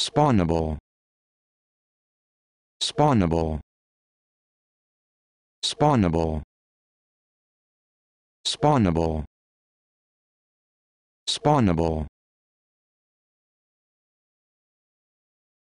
spawnable spawnable spawnable spawnable spawnable